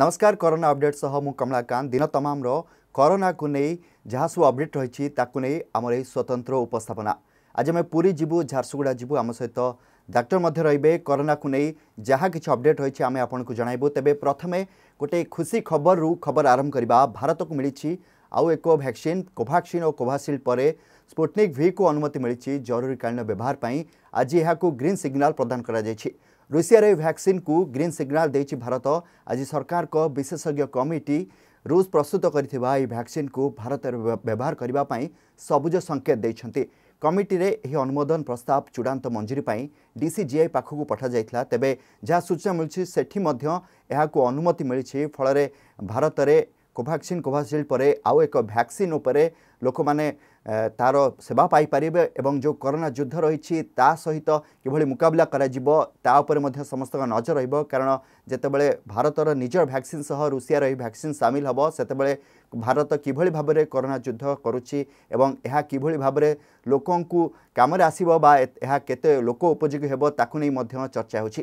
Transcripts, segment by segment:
नमस्कार corona update सह मु कमलाकांत दिन तमाम करोना को नहीं जहाँ सब अपडेट रही नहीं आमर ये स्वतंत्र उपस्थापना आज आम पूरी जीवु झारसुगुड़ा जीवु आम सहित ডাক্তার মধ্যে রহবে করোনাকু নেই যা কিছু অপডেট রয়েছে আমি আপনার জনাইবু তবে প্রথমে গোটে খুশি খবর রু খবর আরম্ভ করা ভারতক মিছি আউ এক ভ্যাকসিন কোভাক্সিন ও কোভাশিল্ড পরে স্পুটনিক ভি কু অনুমতি মিছি জরুরীকালীন ব্যবহার পাই আজ এখন গ্রিন সিগনাল প্রদান করা যাই রুষিয়ার এই ভ্যাকসিনকু গ্রিন সিগনাল দিয়েছে ভারত আজ সরকারক বিশেষজ্ঞ কমিটি রুষ প্রস্তুত করে এই ভ্যাকসিনকু ভারতের ব্যবহার করা ସବୁଜ ସଙ୍କେତ ଦେଇଛନ୍ତି କମିଟିରେ ଏହି ଅନୁମୋଦନ ପ୍ରସ୍ତାବ ଚୂଡ଼ାନ୍ତ ମଞ୍ଜୁରୀ ପାଇଁ ଡିସିଜିଆଇ ପାଖକୁ ପଠାଯାଇଥିଲା ତେବେ ଯାହା ସୂଚନା ମିଳୁଛି ସେଠି ମଧ୍ୟ ଏହାକୁ ଅନୁମତି ମିଳିଛି ଫଳରେ ଭାରତରେ କୋଭାକ୍ସିନ୍ କୋଭାସିଲ୍ଡ ପରେ ଆଉ ଏକ ଭ୍ୟାକ୍ସିନ୍ ଉପରେ ଲୋକମାନେ ତାର ସେବା ପାଇପାରିବେ ଏବଂ ଯେଉଁ କରୋନା ଯୁଦ୍ଧ ରହିଛି ତା ସହିତ କିଭଳି ମୁକାବିଲା କରାଯିବ ତା ଉପରେ ମଧ୍ୟ ସମସ୍ତଙ୍କ ନଜର ରହିବ କାରଣ ଯେତେବେଳେ ଭାରତର ନିଜ ଭ୍ୟାକ୍ସିନ୍ ସହ ରୁଷିଆର ଏହି ଭ୍ୟାକ୍ସିନ୍ ସାମିଲ ହେବ ସେତେବେଳେ ଭାରତ କିଭଳି ଭାବରେ କରୋନା ଯୁଦ୍ଧ କରୁଛି ଏବଂ ଏହା କିଭଳି ଭାବରେ ଲୋକଙ୍କୁ କାମରେ ଆସିବ ବା ଏହା କେତେ ଲୋକ ଉପଯୋଗୀ ହେବ ତାକୁ ନେଇ ମଧ୍ୟ ଚର୍ଚ୍ଚା ହେଉଛି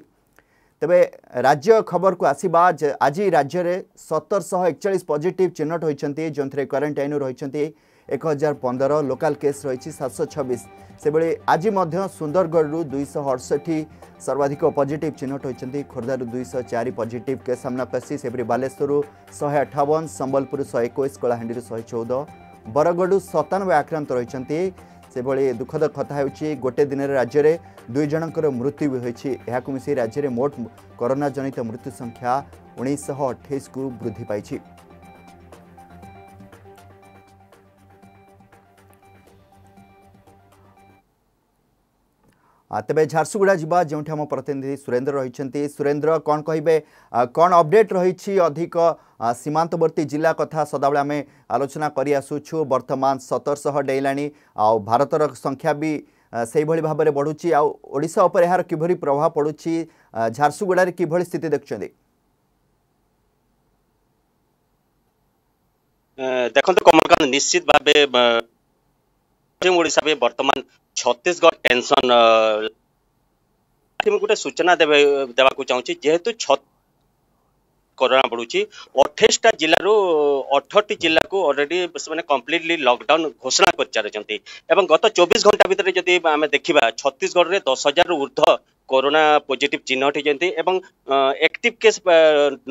ତେବେ ରାଜ୍ୟ ଖବରକୁ ଆସିବା ଆଜି ରାଜ୍ୟରେ ସତରଶହ ଏକଚାଳିଶ ପଜିଟିଭ୍ ଚିହ୍ନଟ ହୋଇଛନ୍ତି ଯେଉଁଥିରେ କ୍ୱାରେଣ୍ଟାଇନ୍ ରହିଛନ୍ତି ଏକ ହଜାର ପନ୍ଦର ଲୋକାଲ୍ କେସ୍ ରହିଛି ସାତଶହ ଛବିଶ ସେଭଳି ଆଜି ମଧ୍ୟ ସୁନ୍ଦରଗଡ଼ରୁ ଦୁଇଶହ ଅଡ଼ଷଠି ସର୍ବାଧିକ ପଜିଟିଭ୍ ଚିହ୍ନଟ ହୋଇଛନ୍ତି ଖୋର୍ଦ୍ଧାରୁ ଦୁଇଶହ ଚାରି ପଜିଟିଭ୍ କେସ୍ ସାମ୍ନାକୁ ଆସିଛି ସେହିପରି ବାଲେଶ୍ୱରରୁ ଶହେ ଅଠାବନ ସମ୍ବଲପୁରରୁ ଶହେ ଏକୋଇଶ କଳାହାଣ୍ଡିରୁ ଶହେ ଚଉଦ ବରଗଡ଼ରୁ ସତାନବେ ଆକ୍ରାନ୍ତ ରହିଛନ୍ତି সেভাবে দুঃখদ কথা হচ্ছে গোটে দিনের রাজ্যের দুই জনকর মৃত্যু বি হয়েছে এখন মিশি রাজ্যের মোট করোনা জনিত মৃত্যু সংখ্যা উনিশশহ অঠেইশকু বৃদ্ধি পাইছে तेज झारसुगुड़ा जी जोटी आम प्रतिनिधि सुरेन्द्र रही सुरेन्द्र कौन कहे कौन अपडेट रही अधिक सीमांतवर्ती जिला कथा सदाबले आम आलोचना करसुछु बर्तमान सतरशह डेला आरतर संख्या भी সেইভাবে ভাবে বড়ুচি আশা উপরে এর কিভাবে প্রভাব পড়ুছি ঝারসুগুড়ার কিভাবে স্থিতি দেখছেন দেখুন কমলকান্ত নিশ্চিত ভাবে ওড়শা বর্তমান ଛତିଶଗଡ଼ ପେନ୍ସନ୍ ମୁଁ ଗୋଟେ ସୂଚନା ଦେବେ ଦେବାକୁ ଚାହୁଁଛି ଯେହେତୁ କରୋନା ବଢ଼ୁଛି ଅଠେଇଶଟା ଜିଲ୍ଲାରୁ ଅଠରଟି ଜିଲ୍ଲାକୁ ଅଲରେଡ଼ି ସେମାନେ କମ୍ପ୍ଲିଟଲି ଲକଡାଉନ୍ ଘୋଷଣା କରିଚାରିଛନ୍ତି ଏବଂ ଗତ ଚବିଶ ଘଣ୍ଟା ଭିତରେ ଯଦି ଆମେ ଦେଖିବା ଛତିଶଗଡ଼ରେ ଦଶ ହଜାରରୁ ଉର୍ଦ୍ଧ୍ୱ କରୋନା ପଜିଟିଭ୍ ଚିହ୍ନଟ ହୋଇଛନ୍ତି ଏବଂ ଏକ୍ଟିଭ୍ କେସ୍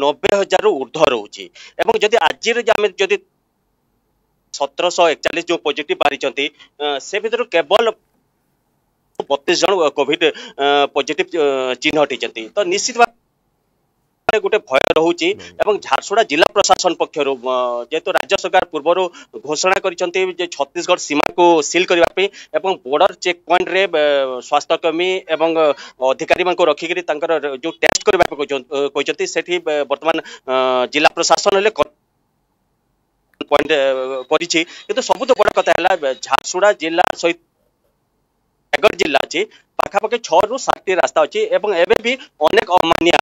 ନବେ ହଜାରରୁ ଉର୍ଦ୍ଧ୍ୱ ରହୁଛି ଏବଂ ଯଦି ଆଜିର ଆମେ ଯଦି ସତରଶହ ଏକଚାଳିଶ ଯେଉଁ ପଜିଟିଭ୍ ବାହାରିଛନ୍ତି ସେ ଭିତରୁ କେବଳ ବତିଶ ଜଣ କୋଭିଡ ପଜିଟିଭ ଚିହ୍ନଟ ହେଇଛନ୍ତି ତ ନିଶ୍ଚିତ ଗୋଟେ ଭୟ ରହୁଛି ଏବଂ ଝାରସୁଗୁଡ଼ା ଜିଲ୍ଲା ପ୍ରଶାସନ ପକ୍ଷରୁ ଯେହେତୁ ରାଜ୍ୟ ସରକାର ପୂର୍ବରୁ ଘୋଷଣା କରିଛନ୍ତି ଯେ ଛତିଶଗଡ଼ ସୀମାକୁ ସିଲ୍ କରିବା ପାଇଁ ଏବଂ ବର୍ଡର ଚେକ୍ ପଏଣ୍ଟରେ ସ୍ୱାସ୍ଥ୍ୟକର୍ମୀ ଏବଂ ଅଧିକାରୀମାନଙ୍କୁ ରଖିକରି ତାଙ୍କର ଯେଉଁ ଟେଷ୍ଟ କରିବାକୁ କହିଛନ୍ତି ସେଠି ବର୍ତ୍ତମାନ ଜିଲ୍ଲା ପ୍ରଶାସନ ହେଲେ ପଏଣ୍ଟ କରିଛି କିନ୍ତୁ ସବୁଠୁ ବଡ଼ କଥା ହେଲା ଝାରସୁଗୁଡ଼ା ଜିଲ୍ଲା ସହିତ ରାୟଗଡ଼ ଜିଲ୍ଲା ଅଛି ପାଖାପାଖି ଛଅରୁ ସାତଟି ରାସ୍ତା ଅଛି ଏବଂ ଏବେ ବି ଅନେକ ଅମାନିଆ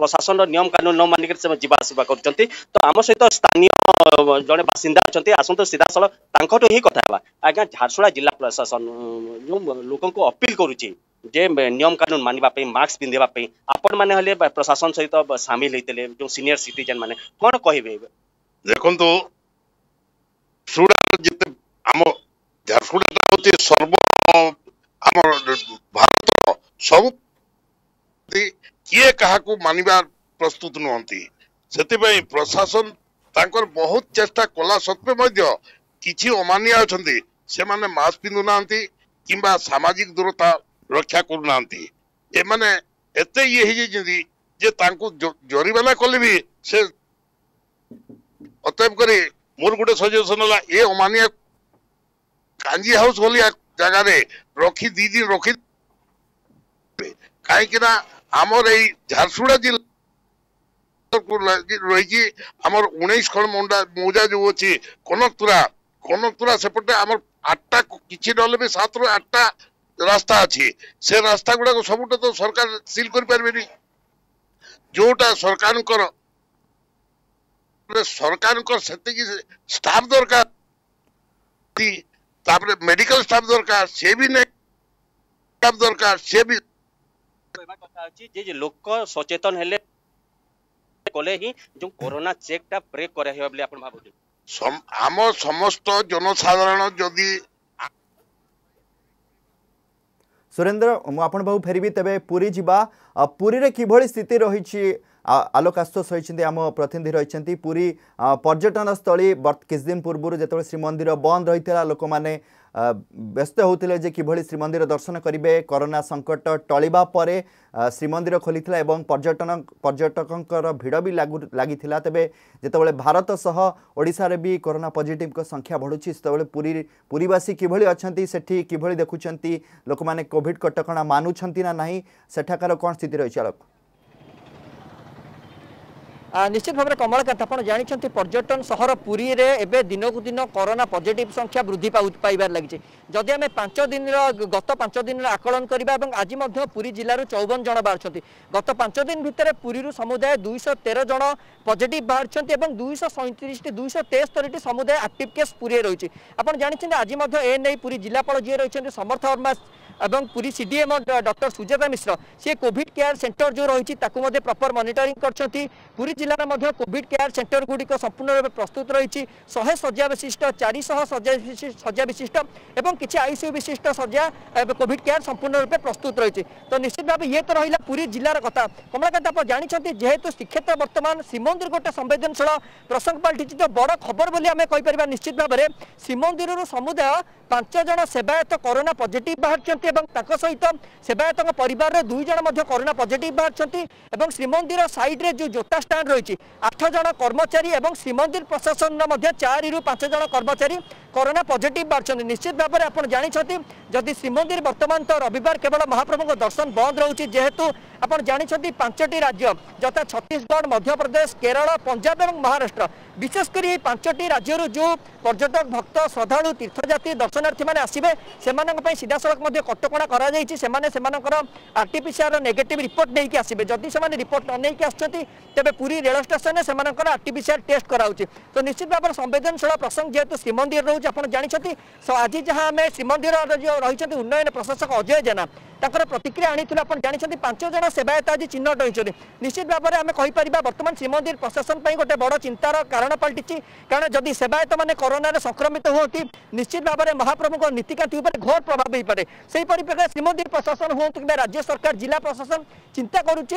ପ୍ରଶାସନର ନିୟମ କାନୁନ ନ ମାନିକରି ସେମାନେ ଯିବା ଆସିବା କରୁଛନ୍ତି ତ ଆମ ସହିତ ସ୍ଥାନୀୟ ଜଣେ ବାସିନ୍ଦା ଅଛନ୍ତି ଆସନ୍ତୁ ସିଧାସଳଖ ତାଙ୍କଠୁ ହିଁ କଥା ହେବା ଆଜ୍ଞା ଝାରସୁଗୁଡ଼ା ଜିଲ୍ଲା ପ୍ରଶାସନ ଯେଉଁ ଲୋକଙ୍କୁ ଅପିଲ କରୁଛି ଯେ ନିୟମ କାନୁନ ମାନିବା ପାଇଁ ମାସ୍କ ପିନ୍ଧିବା ପାଇଁ ଆପଣମାନେ ହେଲେ ପ୍ରଶାସନ ସହିତ ସାମିଲ ହେଇଥିଲେ ଯେଉଁ ସିନିୟର ସିଟିଜେନ୍ ମାନେ କ'ଣ କହିବେ ଦେଖନ୍ତୁ ଯେତେ ଆମ ଝାରସୁଗୁଡ଼ା ପ୍ରତି ସର୍ବ ଆମ ଭାରତ ସବୁ କିଏ କାହାକୁ ମାନିବା ପ୍ରସ୍ତୁତ ନୁହନ୍ତି ସେଥିପାଇଁ ପ୍ରଶାସନ ତାଙ୍କର ବହୁତ ଚେଷ୍ଟା କଲା ସତ୍ତ୍ୱେ ମଧ୍ୟ କିଛି ଅମାନିଆ ଅଛନ୍ତି ସେମାନେ ମାସ୍କ ପିନ୍ଧୁନାହାନ୍ତି କିମ୍ବା ସାମାଜିକ ଦୂରତା ରକ୍ଷା କରୁନାହାନ୍ତି ଏମାନେ ଏତେ ଇଏ ହେଇଯାଇଛନ୍ତି ଯେ ତାଙ୍କୁ ଜରିମାନା କଲେ ବି ସେ ଅତଏବ କରି ମୋର ଗୋଟେ ସଜେସନ ହେଲା ଏ ଅମାନିଆ કાંજી હાઉસ ઓલી જગાને રોકી દીધી રોકી କାହିଁକିନା ଆମର ଏଇ ଝାରସୁଗୁଡ଼ା ଜିଲ୍ଲା ରହିଛି ଆମର ଉଣେଇଶ ଖଣ୍ଡ ମୁଣ୍ଡା ମୌଜା ଯୋଉ ଅଛି କନକତୁରା କନକତୁରା ସେପଟେ ଆମର ଆଠଟା କିଛି ନହେଲେ ବି ସାତରୁ ଆଠଟା ରାସ୍ତା ଅଛି ସେ ରାସ୍ତା ଗୁଡାକ ସବୁଟା ତ ସରକାର ସିଲ୍ କରିପାରିବେନି ଯୋଉଟା ସରକାରଙ୍କର ସରକାରଙ୍କର ସେତିକି ଷ୍ଟାଫ୍ ଦରକାର ତାପରେ ମେଡିକାଲ ଷ୍ଟାଫ ଦରକାର ସେ ବି ନାହିଁ ଦରକାର ସେ ବି କଥା ଅଛି ଯେ ଲୋକ ସଚେତନ ହେଲେ କଲେ ହିଁ ଯୋଉ କରୋନା ଚେକଟା ବ୍ରେକ୍ କରାଯିବ ବୋଲି ଆପଣ ଭାବୁଛନ୍ତି ଆମ ସମସ୍ତ ଜନସାଧାରଣ ଯଦି ସୁରେନ୍ଦ୍ର ମୁଁ ଆପଣ ପାଖକୁ ଫେରିବି ତେବେ ପୁରୀ ଯିବା ପୁରୀରେ କିଭଳି ସ୍ଥିତି ରହିଛି আলোক আশুষ হয়েছেন আম প্রতিনিধি রয়েছেন পুরী পর্যটনস্থলী কিছু দিন পূর্ব যেত শ্রীমন্দির বন্ধ রয়েছে লোক মানে ব্যস্ত হଉଥିଲେ যে কিভাবে শ্রীমন্দির দর্শন করবে করোনা সংকট টলিবা পরে শ্রীমন্দির খোলি এবং পর্যটন পর্যটকর ভিড় বি লাগি তবে যেতবে ভারত সহ ওড়শার বি করোনা পজিটিভ সংখ্যা বড়ুচি সেতবে পুরী পুরীবাসী কিভাবে অনেক সেটি কিভাবে দেখুম লোক মানে কোভিড কটকা মানুষ না সেঠাকার কম স্থিতি রয়েছে আলোক নিশ্চিত ভাবে কমলাকান্ত আপনার জাঁচান পর্যটন সহর পুরীরে এবে দিনকু দিন করোনা পজিটিভ সংখ্যা বৃদ্ধি পাইবার লাগিছে যদি আমি পাঁচ দিনর গত পাঁচ দিনর আকলন করা এবং আজ পুরী জেলার চৌবন জন বাহার গত পাঁচ দিন ভিতরে পুরীর সমুদায় দুইশ তের জন পজিটিভ বাহার এবং দুইশ সৈত্রিশটি দুইশ তেস্তরিটি সমুদায় আকটিভ কেস পুরী রয়েছে আপনার জাঁচান আজ এনে পুরী জেলাপাল যে রয়েছেন সমর্থ বর্মা এবং পুরী সিডিএম ডক্টর সুজাতা মিশ্র সি কোভিড কেয়ার সেন্টর যে রয়েছে তাকে প্রপর মনিটরিং করছেন পুরী ଜିଲ୍ଲାର ମଧ୍ୟ କୋଭିଡ୍ କେୟାର ସେଣ୍ଟରଗୁଡ଼ିକ ସମ୍ପୂର୍ଣ୍ଣ ଭାବେ ପ୍ରସ୍ତୁତ ରହିଛି ଶହେ ଶଯ୍ୟା ବିଶିଷ୍ଟ ଚାରିଶହ ଶଯ୍ୟା ବିଶିଷ୍ଟ ଏବଂ କିଛି ଆଇସିୟୁ ବିଶିଷ୍ଟ ଶଯ୍ୟା କୋଭିଡ୍ କେୟାର ସମ୍ପୂର୍ଣ୍ଣ ରୂପେ ପ୍ରସ୍ତୁତ ରହିଛି ତ ନିଶ୍ଚିତ ଭାବେ ଇଏ ତ ରହିଲା ପୁରୀ ଜିଲ୍ଲାର କଥା କମଳାକାନ୍ତ ଆପଣ ଜାଣିଛନ୍ତି ଯେହେତୁ ଶ୍ରୀକ୍ଷେତ୍ର ବର୍ତ୍ତମାନ ଶ୍ରୀମନ୍ଦିର ଗୋଟେ ସମ୍ବେଦନଶୀଳ ପ୍ରସଙ୍ଗ ପାଲଟିଛି ତ ବଡ଼ ଖବର ବୋଲି ଆମେ କହିପାରିବା ନିଶ୍ଚିତ ଭାବରେ ଶ୍ରୀମନ୍ଦିରରୁ ସମୁଦାୟ ପାଞ୍ଚ ଜଣ ସେବାୟତ କରୋନା ପଜିଟିଭ୍ ବାହାରିଛନ୍ତି ଏବଂ ତାଙ୍କ ସହିତ ସେବାୟତଙ୍କ ପରିବାରର ଦୁଇ ଜଣ ମଧ୍ୟ କରୋନା ପଜିଟିଭ୍ ବାହାରିଛନ୍ତି ଏବଂ ଶ୍ରୀମନ୍ଦିର ସାଇଡ଼୍ରେ ଯେଉଁ ଜୋତା ଷ୍ଟାଣ୍ଡ রয়েছে আঠ জন কর্মচারী এবং শ্রীমন্দির প্রশাসনর মধ্যে চারি পাঁচ জন কর্মচারী করোনা পজিটিভ বাড়ছেন নিশ্চিত ভাবে আপনার জাঁচান যদি শ্রীমন্দির বর্তমান তো রবিবার কেবল মহাপ্রভুঙ্ দর্শন বন্ধ রয়েছে যেহেতু ଆପଣ ଜାଣିଛନ୍ତି ପାଞ୍ଚଟି ରାଜ୍ୟ ଯଥା ଛତିଶଗଡ଼ ମଧ୍ୟପ୍ରଦେଶ କେରଳ ପଞ୍ଜାବ ଏବଂ ମହାରାଷ୍ଟ୍ର ବିଶେଷ କରି ଏହି ପାଞ୍ଚଟି ରାଜ୍ୟରୁ ଯେଉଁ ପର୍ଯ୍ୟଟକ ଭକ୍ତ ଶ୍ରଦ୍ଧାଳୁ ତୀର୍ଥଯାତ୍ରୀ ଦର୍ଶନାର୍ଥୀମାନେ ଆସିବେ ସେମାନଙ୍କ ପାଇଁ ସିଧାସଳଖ ମଧ୍ୟ କଟକଣା କରାଯାଇଛି ସେମାନେ ସେମାନଙ୍କର ଆର୍ଟିପିସିଆର ନେଗେଟିଭ୍ ରିପୋର୍ଟ ନେଇକି ଆସିବେ ଯଦି ସେମାନେ ରିପୋର୍ଟ ନ ନେଇକି ଆସୁଛନ୍ତି ତେବେ ପୁରୀ ରେଳ ଷ୍ଟେସନରେ ସେମାନଙ୍କର ଆର୍ଟିପିସିଆର ଟେଷ୍ଟ କରାଉଛି ତ ନିଶ୍ଚିତ ଭାବରେ ସମ୍ବେଦନଶୀଳ ପ୍ରସଙ୍ଗ ଯେହେତୁ ଶ୍ରୀମନ୍ଦିର ରହୁଛି ଆପଣ ଜାଣିଛନ୍ତି ଆଜି ଯାହା ଆମେ ଶ୍ରୀମନ୍ଦିରର ଯେଉଁ ରହିଛନ୍ତି ଉନ୍ନୟନ ପ୍ରଶାସକ ଅଜୟ ଜେନା ତାଙ୍କର ପ୍ରତିକ୍ରିୟା ଆଣିଥିଲୁ ଆପଣ ଜାଣିଛନ୍ତି ପାଞ୍ଚ ଜଣ ସେବାୟତ ଆଜି ଚିହ୍ନଟ ହୋଇଛନ୍ତି ନିଶ୍ଚିତ ଭାବରେ ଆମେ କହିପାରିବା ବର୍ତ୍ତମାନ ଶ୍ରୀମନ୍ଦିର ପ୍ରଶାସନ ପାଇଁ ଗୋଟେ ବଡ଼ ଚିନ୍ତାର କାରଣ ପାଲଟିଛି କାରଣ ଯଦି ସେବାୟତମାନେ କରୋନାରେ ସଂକ୍ରମିତ ହୁଅନ୍ତି ନିଶ୍ଚିତ ଭାବରେ ମହାପ୍ରଭୁଙ୍କ ନୀତିକାନ୍ତି ଉପରେ ଘୋର ପ୍ରଭାବ ହୋଇପାରେ ସେହିପରି ପ୍ରକାର ଶ୍ରୀମନ୍ଦିର ପ୍ରଶାସନ ହୁଅନ୍ତୁ କିମ୍ବା ରାଜ୍ୟ ସରକାର ଜିଲ୍ଲା ପ୍ରଶାସନ ଚିନ୍ତା କରୁଛି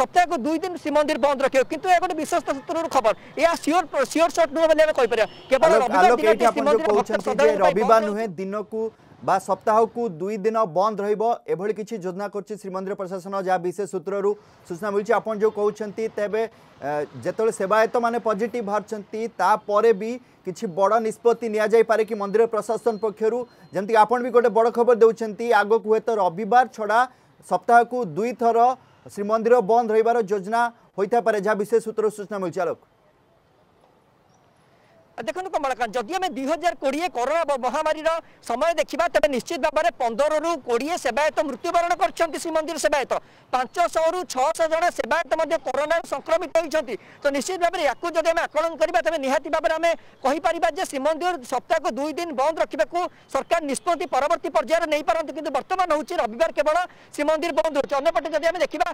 ସପ୍ତାହକୁ ଦୁଇ ଦିନ ଶ୍ରୀମନ୍ଦିର ବନ୍ଦ ରଖିବ କିନ୍ତୁ ଏହା ଗୋଟେ ବିଶ୍ୱସ୍ତ ସୂତ୍ରରୁ ଖବର ଏହା ସିଓର ସିଓର ସଟ୍ ନୁହେଁ ବୋଲି ଆମେ କହିପାରିବା କେବଳ ରବିବାର ଦିନ ଶ୍ରୀମନ୍ଦିର ରବିବାର ନୁହେଁ ଦିନକୁ বা সপ্তাহকু দুই দিন বন্ধ রহব এভাবে কিছু যোজনা করছে শ্রীমন্দির প্রশাসন যা বিশেষ সূত্রর সূচনা মিলছে আপনার যে কৌন তেবে যেতবে সেবায়ত মানে পজিটিভ বাহার তাপরে বি কিছু বড় নিষ্পতি নিয়াযাইপরে কি মন্দির প্রশাসন পক্ষর যেমি আপনার বি গোটে বড় খবর দেছেন আগক হুয়েত রবিবার ছড়া সপ্তাহকু দুই থর শ্রীমন্দির বন্ধ রহবার যোজনা হয়ে থাকে যা বিশেষ সূত্র সূচনা মিলছে আলোক দেখুন কমলকান্ত যদি আমি দুই হাজার কোড়িয়ে করোনা মহামারীর সময় দেখা তবে নিশ্চিত ভাবে পনেরু কোড়িয়ে সেবায়ত মৃত্যুবরণ করছেন শ্রীমন্দির সেবায়ত পাঁচশহ রু ছশ জন সেবায়ত করোনা সংক্রমিত হয়েছেন তো নিশ্চিত ভাবে ইয়াকু যদি আমি আকলন করা তবে নিহতি ভাবে আমি কহিপারা যে শ্রীমন্দির সপ্তাহক দুই দিন বন্ধ রাখা সরকার নিষ্পতি পরবর্তী পর্যায়ে নেই পারতে কিন্তু বর্তমান হচ্ছে রবিবার কেবল শ্রীমন্দির বন্ধ হচ্ছে অন্যপটে যদি আমি দেখা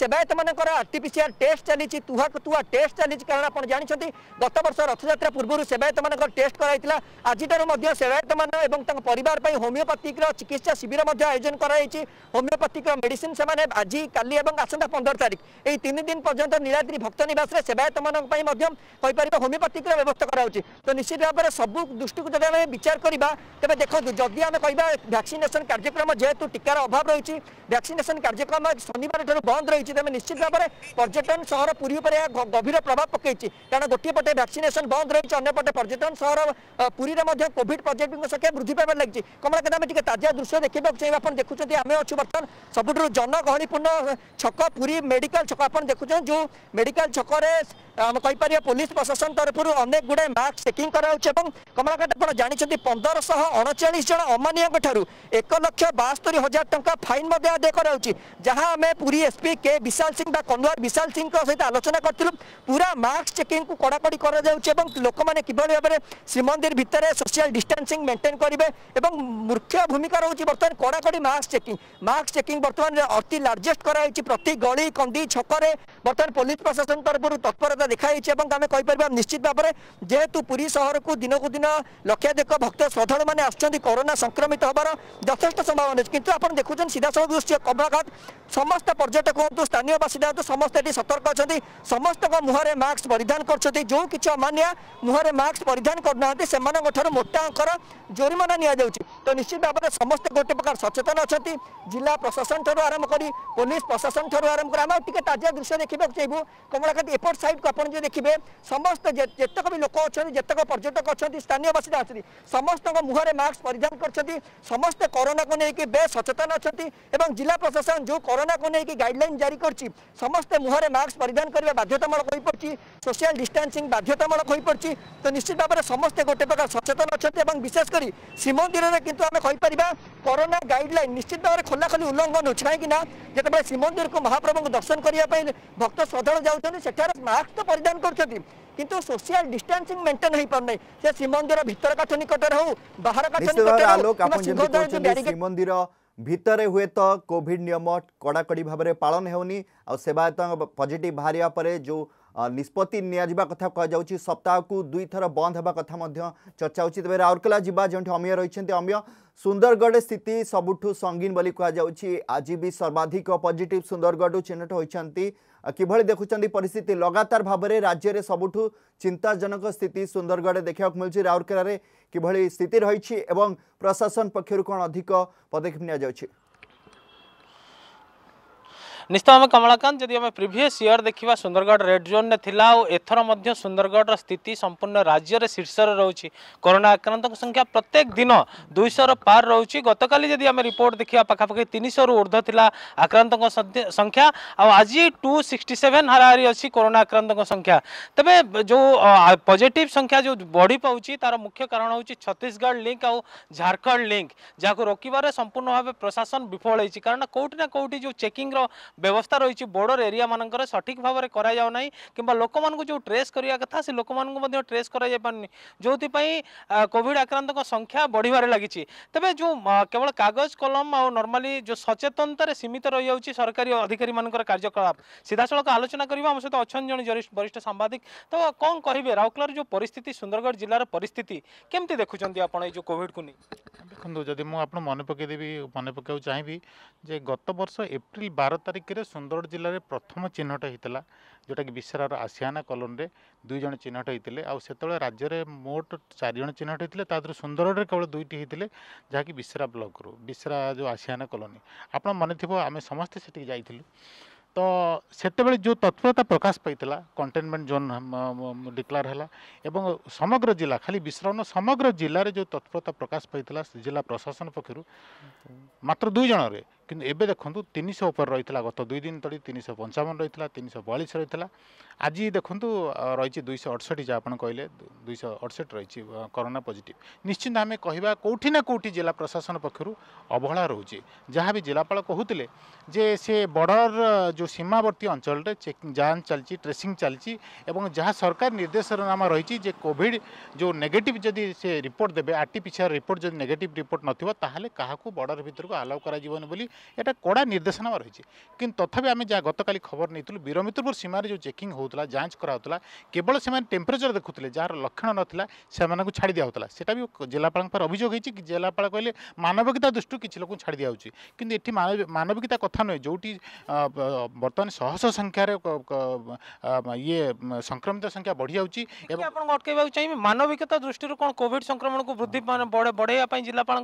সেবায়ত মানুষ আর্টিপিসিআর টেস্ট চালছে তুহাকু তুহা টেস্ট চালছে কারণ আপনার জাঁচান গত বর্ষ রথযাত্রা পূর্ব ସେବାୟତମାନଙ୍କର ଟେଷ୍ଟ କରାଯାଇଥିଲା ଆଜିଠାରୁ ମଧ୍ୟ ସେବାୟତମାନେ ଏବଂ ତାଙ୍କ ପରିବାର ପାଇଁ ହୋମିଓପାଥିକର ଚିକିତ୍ସା ଶିବିର ମଧ୍ୟ ଆୟୋଜନ କରାଯାଇଛି ହୋମିଓପାଥିକର ମେଡିସିନ ସେମାନେ ଆଜି କାଲି ଏବଂ ଆସନ୍ତା ପନ୍ଦର ତାରିଖ ଏହି ତିନି ଦିନ ପର୍ଯ୍ୟନ୍ତ ନୀଳାଦ୍ରି ଭକ୍ତ ନିବାସରେ ସେବାୟତମାନଙ୍କ ପାଇଁ ମଧ୍ୟ କହିପାରିବା ହୋମିଓପାଥିକର ବ୍ୟବସ୍ଥା କରାଯାଉଛି ତ ନିଶ୍ଚିତ ଭାବରେ ସବୁ ଦୃଷ୍ଟିକୁ ଯଦି ଆମେ ବିଚାର କରିବା ତେବେ ଦେଖନ୍ତୁ ଯଦି ଆମେ କହିବା ଭ୍ୟାକ୍ସିନେସନ କାର୍ଯ୍ୟକ୍ରମ ଯେହେତୁ ଟିକାର ଅଭାବ ରହିଛି ଭ୍ୟାକ୍ସିନେସନ କାର୍ଯ୍ୟକ୍ରମ ଶନିବାରଠାରୁ ବନ୍ଦ ରହିଛି ତେବେ ନିଶ୍ଚିତ ଭାବରେ ପର୍ଯ୍ୟଟନ ସହର ପୁରୀ ଉପରେ ଏହା ଗଭୀର ପ୍ରଭାବ ପକାଇଛି କାରଣ ଗୋଟିଏ ପଟେ ଭ୍ୟାକ୍ସିନେସନ ବନ୍ଦ ରହିଛି ଅନ୍ୟପଟେ ସେପଟେ ପର୍ଯ୍ୟଟନ ସହର ପୁରୀରେ ମଧ୍ୟ କୋଭିଡ୍ ପଜିଟିଭଙ୍କ ସଂଖ୍ୟା ବୃଦ୍ଧି ପାଇବାରେ ଲାଗିଛି କମଳାକାନ୍ତ ଆମେ ଟିକେ ତାଜା ଦୃଶ୍ୟ ଦେଖିବାକୁ ଚାହିଁବା ଆପଣ ଦେଖୁଛନ୍ତି ଆମେ ଅଛୁ ବର୍ତ୍ତମାନ ସବୁଠାରୁ ଜନଗହଳିପୂର୍ଣ୍ଣ ଛକ ପୁରୀ ମେଡିକାଲ ଛକ ଆପଣ ଦେଖୁଛନ୍ତି ଯେଉଁ ମେଡିକାଲ ଛକରେ ଆମେ କହିପାରିବା ପୋଲିସ ପ୍ରଶାସନ ତରଫରୁ ଅନେକ ଗୁଡ଼ାଏ ମାସ୍କ ଚେକିଂ କରାଯାଉଛି ଏବଂ କମଳାକାନ୍ତ ଆପଣ ଜାଣିଛନ୍ତି ପନ୍ଦରଶହ ଅଣଚାଳିଶ ଜଣ ଅମାନିଆଙ୍କ ଠାରୁ ଏକ ଲକ୍ଷ ବାସ୍ତରୀ ହଜାର ଟଙ୍କା ଫାଇନ୍ ମଧ୍ୟ ଆଦାୟ କରାଯାଉଛି ଯାହା ଆମେ ପୁରୀ ଏସ୍ପି କେ ବିଶାଲ ସିଂ ବା କନ୍ଧୁଆର ବିଶାଲ ସିଂଙ୍କ ସହିତ ଆଲୋଚନା କରିଥିଲୁ ପୁରା ମାସ୍କ ଚେକିଂକୁ କଡ଼ାକଡ଼ି କରାଯାଉଛି ଏବଂ ଲୋକମାନେ ସେମାନେ କିଭଳି ଭାବରେ ଶ୍ରୀମନ୍ଦିର ଭିତରେ ସୋସିଆଲ ଡିଷ୍ଟାନ୍ସିଂ ମେଣ୍ଟେନ୍ କରିବେ ଏବଂ ମୁଖ୍ୟ ଭୂମିକା ରହୁଛି ବର୍ତ୍ତମାନ କଡ଼ାକଡ଼ି ମାସ୍କ ଚେକିଂ ମାସ୍କ ଚେକିଂ ବର୍ତ୍ତମାନ ଅତି ଲାର୍ଜେଷ୍ଟ କରାଯାଇଛି ପ୍ରତି ଗଳି କନ୍ଦି ଛକରେ ବର୍ତ୍ତମାନ ପୋଲିସ ପ୍ରଶାସନ ତରଫରୁ ତତ୍ପରତା ଦେଖାଯାଇଛି ଏବଂ ଆମେ କହିପାରିବା ନିଶ୍ଚିତ ଭାବରେ ଯେହେତୁ ପୁରୀ ସହରକୁ ଦିନକୁ ଦିନ ଲକ୍ଷାଧିକ ଭକ୍ତ ଶ୍ରଦ୍ଧାଳୁମାନେ ଆସୁଛନ୍ତି କରୋନା ସଂକ୍ରମିତ ହେବାର ଯଥେଷ୍ଟ ସମ୍ଭାବନା ଅଛି କିନ୍ତୁ ଆପଣ ଦେଖୁଛନ୍ତି ସିଧାସଳଖ ଦୃଷ୍ଟି କମଳାଘାଟ ସମସ୍ତ ପର୍ଯ୍ୟଟକ ହୁଅନ୍ତୁ ସ୍ଥାନୀୟ ବାସିନ୍ଦା ହୁଅନ୍ତୁ ସମସ୍ତେ ଏଠି ସତର୍କ ଅଛନ୍ତି ସମସ୍ତଙ୍କ ମୁହଁରେ ମାସ୍କ ପରିଧାନ କରୁଛନ୍ତି ଯେଉଁ କିଛି ଅମାନିଆ ମୁହଁରେ ଯେଉଁମାନେ ମାସ୍କ ପରିଧାନ କରୁନାହାନ୍ତି ସେମାନଙ୍କଠାରୁ ମୋଟା ଅଙ୍କର ଜୋରିମାନା ନିଆଯାଉଛି ତ ନିଶ୍ଚିତ ଭାବରେ ସମସ୍ତେ ଗୋଟେ ପ୍ରକାର ସଚେତନ ଅଛନ୍ତି ଜିଲ୍ଲା ପ୍ରଶାସନଠାରୁ ଆରମ୍ଭ କରି ପୋଲିସ ପ୍ରଶାସନ ଠାରୁ ଆରମ୍ଭ କରି ଆମେ ଟିକେ ତାଜା ଦୃଶ୍ୟ ଦେଖିବାକୁ ଚାହିଁବୁ କମଳାକାନ୍ତି ଏପଟ ସାଇଡ଼କୁ ଆପଣ ଯଦି ଦେଖିବେ ସମସ୍ତେ ଯେତେକ ବି ଲୋକ ଅଛନ୍ତି ଯେତେକ ପର୍ଯ୍ୟଟକ ଅଛନ୍ତି ସ୍ଥାନୀୟ ବାସିନ୍ଦା ଅଛନ୍ତି ସମସ୍ତଙ୍କ ମୁହଁରେ ମାସ୍କ ପରିଧାନ କରିଛନ୍ତି ସମସ୍ତେ କରୋନାକୁ ନେଇକି ବେଶ୍ ସଚେତନ ଅଛନ୍ତି ଏବଂ ଜିଲ୍ଲା ପ୍ରଶାସନ ଯେଉଁ କରୋନାକୁ ନେଇକି ଗାଇଡ଼ଲାଇନ୍ ଜାରି କରିଛି ସମସ୍ତେ ମୁହଁରେ ମାସ୍କ ପରିଧାନ କରିବା ବାଧ୍ୟତାମୂଳକ ହୋଇପଡ଼ିଛି ସୋସିଆଲ ଡିଷ୍ଟାନ୍ସିଂ ବାଧ୍ୟତାମୂଳକ ହୋଇପଡ଼ିଛି তো নিশ্চিত ভাবে সমস্তে গোটে প্রকার সচেতন অনেক এবং বিশেষ করে শ্রীমন্দিরের কিন্তু আমি কইপারা করোনা গাইডলাইন নিশ্চিত ভাবে খোলাখোলি উল্লঙ্ঘন হচ্ছে কিনা না যেতবে শ্রীমন্দির মহাপ্রভুকে দর্শন করা ভক্ত শ্রদ্ধা যাচ্ছেন সেখানে মাস্ক তো পরিধান করছেন কিন্তু সোশিয়াল ডিস্টান্সিং মেন্টেন হয়ে পারে না সে শ্রীমন্দির ভিতর কাঠ নিকটরে হোক বাহার কাঠ শ্রীমন্দির ভিতরে হুয়েত কোভিড নিয়ম কড়াকড়ি ভাবে পালন হেউনি আ পজিটিভ বাহার পরে যে ନିଷ୍ପତ୍ତି ନିଆଯିବା କଥା କୁହାଯାଉଛି ସପ୍ତାହକୁ ଦୁଇଥର ବନ୍ଦ ହେବା କଥା ମଧ୍ୟ ଚର୍ଚ୍ଚା ହେଉଛି ତେବେ ରାଉରକେଲା ଯିବା ଯେଉଁଠି ଅମୀୟ ରହିଛନ୍ତି ଅମୀୟ ସୁନ୍ଦରଗଡ଼ ସ୍ଥିତି ସବୁଠୁ ସଙ୍ଗୀନ ବୋଲି କୁହାଯାଉଛି ଆଜି ବି ସର୍ବାଧିକ ପଜିଟିଭ୍ ସୁନ୍ଦରଗଡ଼ରୁ ଚିହ୍ନଟ ହୋଇଛନ୍ତି କିଭଳି ଦେଖୁଛନ୍ତି ପରିସ୍ଥିତି ଲଗାତାର ଭାବରେ ରାଜ୍ୟରେ ସବୁଠୁ ଚିନ୍ତାଜନକ ସ୍ଥିତି ସୁନ୍ଦରଗଡ଼ରେ ଦେଖିବାକୁ ମିଳୁଛି ରାଉରକେଲାରେ କିଭଳି ସ୍ଥିତି ରହିଛି ଏବଂ ପ୍ରଶାସନ ପକ୍ଷରୁ କ'ଣ ଅଧିକ ପଦକ୍ଷେପ ନିଆଯାଉଛି निश्चित भाव कमलाकांत जदि प्रिभस इयर देखा सुंदरगढ़ रेड जोन में थी और एथर मध्य सुंदरगढ़ स्थिति संपूर्ण राज्य शीर्ष रोचे कोरोना आक्रांतों संख्या प्रत्येक दिन दुईश पार रोच गत काली रिपोर्ट देखा पाखापाखि तीन शौ ऊर्ध था आक्रांतों संख्या आज टू सिक्सटी सेवेन हाराहारी अच्छी कोरोना आक्रांत संख्या तेज जो पजिट संख्या जो बढ़ी पाँच तार मुख्य कारण हूँ छत्तीसगढ़ लिंक आउ झारखंड लिंक जहाँ को रोकवे संपूर्ण भाव प्रशासन विफल होती कारण कौटिना कौटी जो चेकिंग ব্যবস্থা রয়েছে বর্ডর এরিয়া মানকর সঠিক ভাবে করা যাও না কিংবা লোক যে ট্রেস করা কথা সে লোক ট্রেস করা যাই পারি যেপাই কোভিড আক্রান্ত সংখ্যা বড়িবার লাগিছে তবে যে কেবল কাগজ কলম আর্মালি যে সচেতনতার সীমিত রয়েছে সরকারি অধিকারী মানকর কার্যকলাপ সিধাসলখ আলোচনা করা আমার সহ অনেক জন বরিষ্ঠ সাংবাদিক তো কম কহবে রাউরকেলার যে পরিস্থিতি সুন্দরগড় জেলার পরিস্থিতি কেমতি দেখুছেন আপনার এই যে কোভিড কু দেখুন যদি আপনার মনে পকাই দেবি মনে পকাও চাହିଁବି যে গত বর্ষ এপ্রিল ବାର তারিখ ଅନେକରେ ସୁନ୍ଦରଗଡ଼ ଜିଲ୍ଲାରେ ପ୍ରଥମ ଚିହ୍ନଟ ହେଇଥିଲା ଯେଉଁଟାକି ବିଶାରାର ଆସିଆନା କଲୋନୀରେ ଦୁଇ ଜଣ ଚିହ୍ନଟ ହେଇଥିଲେ ଆଉ ସେତେବେଳେ ରାଜ୍ୟରେ ମୋଟ ଚାରିଜଣ ଚିହ୍ନଟ ହେଇଥିଲେ ତା ଦେହରୁ ସୁନ୍ଦରଗଡ଼ରେ କେବଳ ଦୁଇଟି ହେଇଥିଲେ ଯାହାକି ବିଶରା ବ୍ଲକରୁ ବିଶରା ଯେଉଁ ଆସିଆନା କଲୋନୀ ଆପଣ ମନେଥିବ ଆମେ ସମସ୍ତେ ସେଠିକି ଯାଇଥିଲୁ ତ ସେତେବେଳେ ଯେଉଁ ତତ୍ପରତା ପ୍ରକାଶ ପାଇଥିଲା କଣ୍ଟେନମେଣ୍ଟ ଜୋନ୍ ଡିକ୍ଲାର ହେଲା ଏବଂ ସମଗ୍ର ଜିଲ୍ଲା ଖାଲି ବିଶ୍ରମ ସମଗ୍ର ଜିଲ୍ଲାରେ ଯେଉଁ ତତ୍ପରତା ପ୍ରକାଶ ପାଇଥିଲା ଜିଲ୍ଲା ପ୍ରଶାସନ ପକ୍ଷରୁ ମାତ୍ର ଦୁଇ ଜଣରେ কিন্তু ଏବେ ଦେଖନ୍ତୁ ତିନିଶହ ଉପରେ ରହିଥିଲା ଗତ ଦୁଇ ଦିନ ତଳେ ତିନିଶହ ପଞ୍ଚାବନ ରହିଥିଲା ତିନିଶହ ବୟାଳିଶ ରହିଥିଲା ଆଜି ଦେଖନ୍ତୁ ରହିଛି ଦୁଇଶହ ଅଠଷଠି ଯାହା ଆପଣ କହିଲେ ଦୁଇଶହ ଅଠଷଠି ରହିଛି କରୋନା ପଜିଟିଭ୍ ନିଶ୍ଚିନ୍ତ ଆମେ କହିବା କେଉଁଠି ନା କେଉଁଠି ଜିଲ୍ଲା ପ୍ରଶାସନ ପକ୍ଷରୁ ଅବହେଳା ରହୁଛି ଯାହା ବି ଜିଲ୍ଲାପାଳ କହୁଥିଲେ ଯେ ସେ ବର୍ଡ଼ର ଯେଉଁ ସୀମାବର୍ତ୍ତୀ ଅଞ୍ଚଳରେ ଚେକିଂ ଯାଞ୍ଚ ଚାଲିଛି ଟ୍ରେସିଂ ଚାଲିଛି ଏବଂ ଯାହା ସରକାର ନିର୍ଦ୍ଦେଶନାମା ରହିଛି ଯେ କୋଭିଡ଼ ଯେଉଁ ନେଗେଟିଭ୍ ଯଦି ସେ ରିପୋର୍ଟ ଦେବେ R T P C R report ଯଦି ନେଗେଟିଭ୍ ରିପୋର୍ଟ ନଥିବ ତାହେଲେ କାହାକୁ ବର୍ଡ଼ର ଭିତରକୁ ଆଲାଉ କରାଯିବନି ବୋଲି এটা কড়া নির্দেশনামা রয়েছে কিন্তু তথাপি আমি যা গতকাল খবর নিয়েছিল বীরমিত্রপুর সীমার যে চেকিং হোলা যাঞ্চ করা হচ্ছিল কেবল সে টেম্পরেচর দেখুলে যার লক্ষণ নথিলা সে ছাড়ি দিয়া হতলা সেটা বি অভিযোগ হয়েছে কি জেলাপাল কহিলে মানবিকতা দৃষ্টি কিছু লোক ছাড়ি দিয়া হচ্ছে কিন্তু এটি মানবিকতা কথা নয় যেটি বর্তমানে শহ শহ সংখ্যার ইয়ে সংক্রমিত সংখ্যা বড় যাচ্ছি এবং আপনার অটকাইবাকে চাইবে মানবিকতা দৃষ্টি কোণ কোভিড সংক্রমণ বৃদ্ধি বড় বড়াই জেলাপাল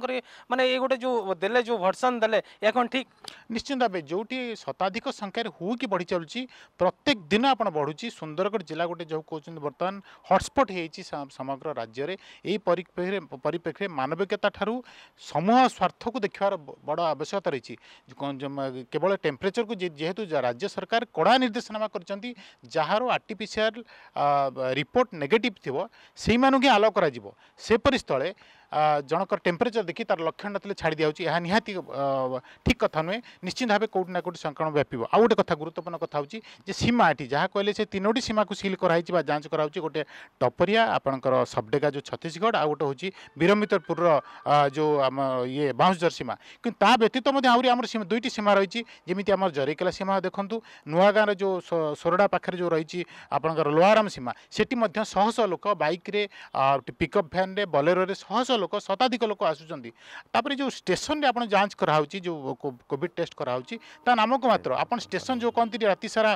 মানে এই গোটে যে দেলে যে ভরসন দেলে এখন কম ঠিক নিশ্চিত ভাবে যেটি শতাধিক সংখ্যার হুকি বড়ি চলুচি প্রত্যেক দিন আপনার বড়ুচি সুন্দরগড় জেলা গোটে যে কৌন বর্তমান হটস্পট হয়েছি সমগ্র রাজ্যের এই পরিপ্রেক্ষী মানবিকতা ঠার সমূহ স্বার্থক দেখার বড় আবশ্যকতা রয়েছে কেবল টেম্পরেচর যেহেতু রাজ্য সরকার কড়া নির্দেশনামা করছেন যার আর্টিফিসিয়াল রিপোর্ট নেগেটিভ থাকবে সেই মানুষ আলাও করা সেপরি স্থলে ଜଣଙ୍କର ଟେମ୍ପରେଚର୍ ଦେଖି ତାର ଲକ୍ଷଣ ନଥିଲେ ଛାଡ଼ି ଦିଆହେଉଛି ଏହା ନିହାତି ଠିକ୍ କଥା ନୁହେଁ ନିଶ୍ଚିନ୍ତ ଭାବେ କେଉଁଠି ନା କେଉଁଠି ସଂକ୍ରମଣ ବ୍ୟାପିବ ଆଉ ଗୋଟେ କଥା ଗୁରୁତ୍ୱପୂର୍ଣ୍ଣ କଥା ହେଉଛି ଯେ ସୀମା ଏଠି ଯାହା କହିଲେ ସେ ତିନୋଟି ସୀମାକୁ ସିଲ୍ କରାହେଇଛି ବା ଯାଞ୍ଚ କରାହେଉଛି ଗୋଟେ ଟପରିଆ ଆପଣଙ୍କର ସବଡେଗା ଯେଉଁ ଛତିଶଗଡ଼ ଆଉ ଗୋଟେ ହେଉଛି ବୀରମିତରପୁରର ଯେଉଁ ଆମ ଇଏ ବାଉଁଶଝର ସୀମା କିନ୍ତୁ ତା ବ୍ୟତୀତ ମଧ୍ୟ ଆହୁରି ଆମର ଦୁଇଟି ସୀମା ରହିଛି ଯେମିତି ଆମର ଜରିକେଲା ସୀମା ଦେଖନ୍ତୁ ନୂଆଗାଁର ଯେଉଁ ସୋରଡ଼ା ପାଖରେ ଯେଉଁ ରହିଛି ଆପଣଙ୍କର ଲୋହାରାମ ସୀମା ସେଠି ମଧ୍ୟ ଶହଶହ ଲୋକ ବାଇକ୍ରେ ପିକଅପ୍ ଭ୍ୟାନ୍ରେ ବଲେରୋରେ ଶହଶହ शताधिक लोक आसुन्छ तेसनले आफ्नो जांच गराहे जो कोभिड टेस्ट गराहे त मात्र मत आेसन जो कहाँ राति सारा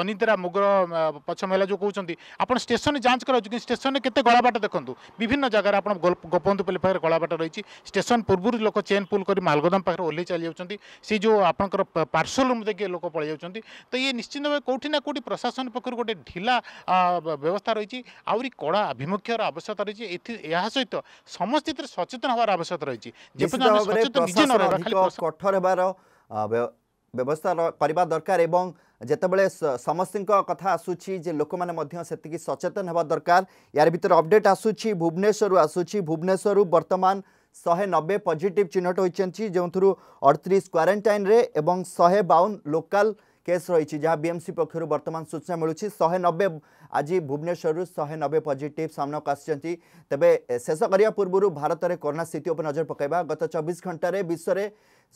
अनिद्रा मुग्र पछ महिला जो कि स्टेसन जाँच गराहो किन स्टेसन केते गला बाट देख्नु विभिन्न जग्गा आोपवपल्ली पार्टी गला बाट रहिेसन पूर्व लोक चेन पुलगोदम पाखेरै चाहिँ सि जो रूम रुमदेखि लोक पल इ निश्चिन्त प्रशासन पक्ष गोटे ढिला व्यवस्था रि कडामुख्य आवश्यकता ସମସ୍ତେ ଏଥିରେ ସଚେତନ ହେବାର ଆବଶ୍ୟକତା ରହିଛି କଠୋର ହେବାର ବ୍ୟବସ୍ଥା କରିବା ଦରକାର ଏବଂ ଯେତେବେଳେ ସମସ୍ତଙ୍କ କଥା ଆସୁଛି ଯେ ଲୋକମାନେ ମଧ୍ୟ ସେତିକି ସଚେତନ ହେବା ଦରକାର ୟାର ଭିତରେ ଅପଡେଟ୍ ଆସୁଛି ଭୁବନେଶ୍ୱରରୁ ଆସୁଛି ଭୁବନେଶ୍ୱରରୁ ବର୍ତ୍ତମାନ ଶହେ ନବେ ପଜିଟିଭ୍ ଚିହ୍ନଟ ହୋଇଛନ୍ତି ଯେଉଁଥିରୁ ଅଠତିରିଶ କ୍ୱାରେଣ୍ଟାଇନ୍ରେ ଏବଂ ଶହେ ବାଉନ ଲୋକାଲ केस रही जहाँ बीएमसी पक्षर बर्तमान सूचना मिलूँ शहे नबे आज भुवनेश्वर शहे नबे पजिट सामनाक आसी तेज शेष करने पूर्व भारत में कोरोना स्थित उप नजर पकड़ा गत चौबीस घंटे विश्व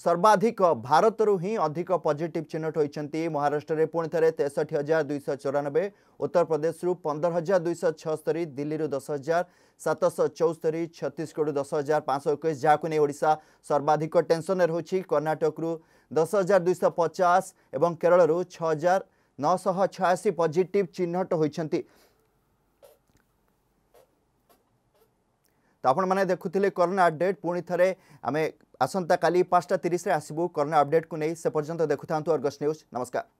ସର୍ବାଧିକ ଭାରତରୁ ହିଁ ଅଧିକ ପଜିଟିଭ୍ ଚିହ୍ନଟ ହୋଇଛନ୍ତି ମହାରାଷ୍ଟ୍ରରେ ପୁଣି ଥରେ ତେଷଠି ହଜାର ଦୁଇଶହ ଚଉରାନବେ ଉତ୍ତରପ୍ରଦେଶରୁ ପନ୍ଦର ହଜାର ଦୁଇଶହ ଛଅସ୍ତରୀ ଦିଲ୍ଲୀରୁ ଦଶ ହଜାର ସାତଶହ ଚଉସ୍ତରୀ ଛତିଶଗଡ଼ରୁ ଦଶ ହଜାର ପାଞ୍ଚଶହ ଏକୋଇଶ ଯାହାକୁ ନେଇ ଓଡ଼ିଶା ସର୍ବାଧିକ ଟେନସନ୍ରେ ରହୁଛି କର୍ଣ୍ଣାଟକରୁ ଦଶ ହଜାର ଦୁଇଶହ ପଚାଶ ଏବଂ କେରଳରୁ ଛଅ ହଜାର ନଅଶହ ଛୟାଅଶୀ ପଜିଟିଭ୍ ଚିହ୍ନଟ ହୋଇଛନ୍ତି তো আপনার দেখুলে করোনা অপডেট পুঁ থে আমি আসন্তকালি পাঁচটা তিরিশে আসবু করোনা অপডেট কু সে পর্যন্ত দেখু থাকে অর্গস নিউজ নমস্কার